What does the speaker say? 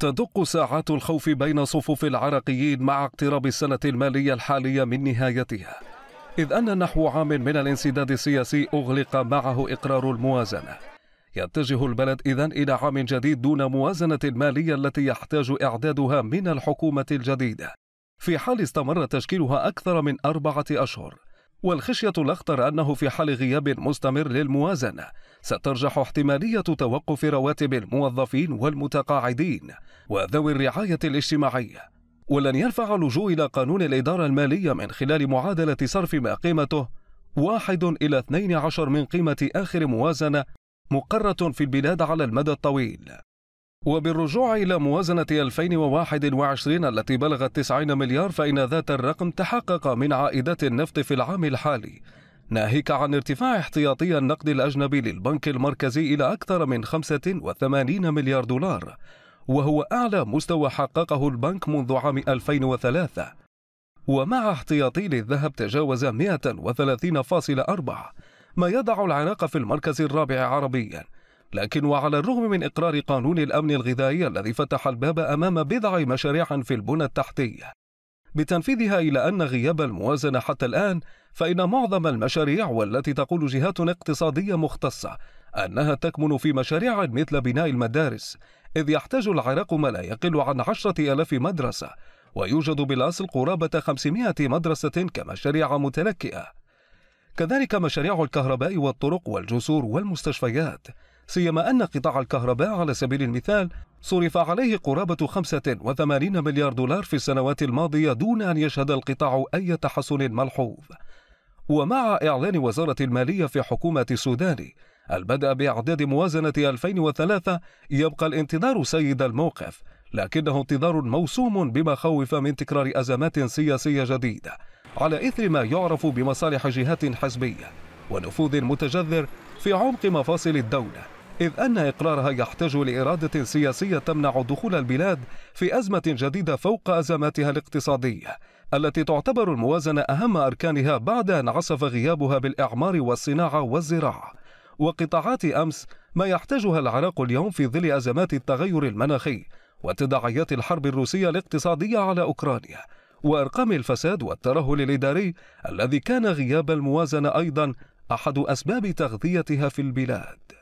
تدق ساعات الخوف بين صفوف العراقيين مع اقتراب السنة المالية الحالية من نهايتها إذ أن نحو عام من الانسداد السياسي أغلق معه إقرار الموازنة يتجه البلد إذا إلى عام جديد دون موازنة مالية التي يحتاج إعدادها من الحكومة الجديدة في حال استمر تشكيلها أكثر من أربعة أشهر والخشية الأخطر أنه في حال غياب مستمر للموازنة سترجح احتمالية توقف رواتب الموظفين والمتقاعدين وذوي الرعاية الاجتماعية ولن يرفع اللجوء إلى قانون الإدارة المالية من خلال معادلة صرف ما قيمته واحد إلى 12 من قيمة آخر موازنة مقرة في البلاد على المدى الطويل وبالرجوع إلى موازنة 2021 التي بلغت 90 مليار فإن ذات الرقم تحقق من عائدات النفط في العام الحالي ناهيك عن ارتفاع احتياطي النقد الأجنبي للبنك المركزي إلى أكثر من 85 مليار دولار وهو أعلى مستوى حققه البنك منذ عام 2003 ومع احتياطي للذهب تجاوز 130.4 ما يضع العراق في المركز الرابع عربياً لكن وعلى الرغم من إقرار قانون الأمن الغذائي الذي فتح الباب أمام بضع مشاريع في البنى التحتيه بتنفيذها إلى أن غياب الموازنة حتى الآن فإن معظم المشاريع والتي تقول جهات اقتصادية مختصة أنها تكمن في مشاريع مثل بناء المدارس إذ يحتاج العراق ما لا يقل عن عشرة ألاف مدرسة ويوجد بالأصل قرابة 500 مدرسة كمشاريع متلكئة كذلك مشاريع الكهرباء والطرق والجسور والمستشفيات سيما أن قطاع الكهرباء على سبيل المثال صرف عليه قرابة 85 مليار دولار في السنوات الماضية دون أن يشهد القطاع أي تحسن ملحوظ ومع إعلان وزارة المالية في حكومة السودان البدء بإعداد موازنة 2003 يبقى الانتظار سيد الموقف لكنه انتظار موسوم بما خوف من تكرار أزمات سياسية جديدة على إثر ما يعرف بمصالح جهات حزبية ونفوذ متجذر في عمق مفاصل الدولة إذ أن إقرارها يحتاج لإرادة سياسية تمنع دخول البلاد في أزمة جديدة فوق أزماتها الاقتصادية التي تعتبر الموازنة أهم أركانها بعد أن عصف غيابها بالإعمار والصناعة والزراعة وقطاعات أمس ما يحتاجها العراق اليوم في ظل أزمات التغير المناخي وتداعيات الحرب الروسية الاقتصادية على أوكرانيا وأرقام الفساد والترهل الإداري الذي كان غياب الموازنة أيضا أحد أسباب تغذيتها في البلاد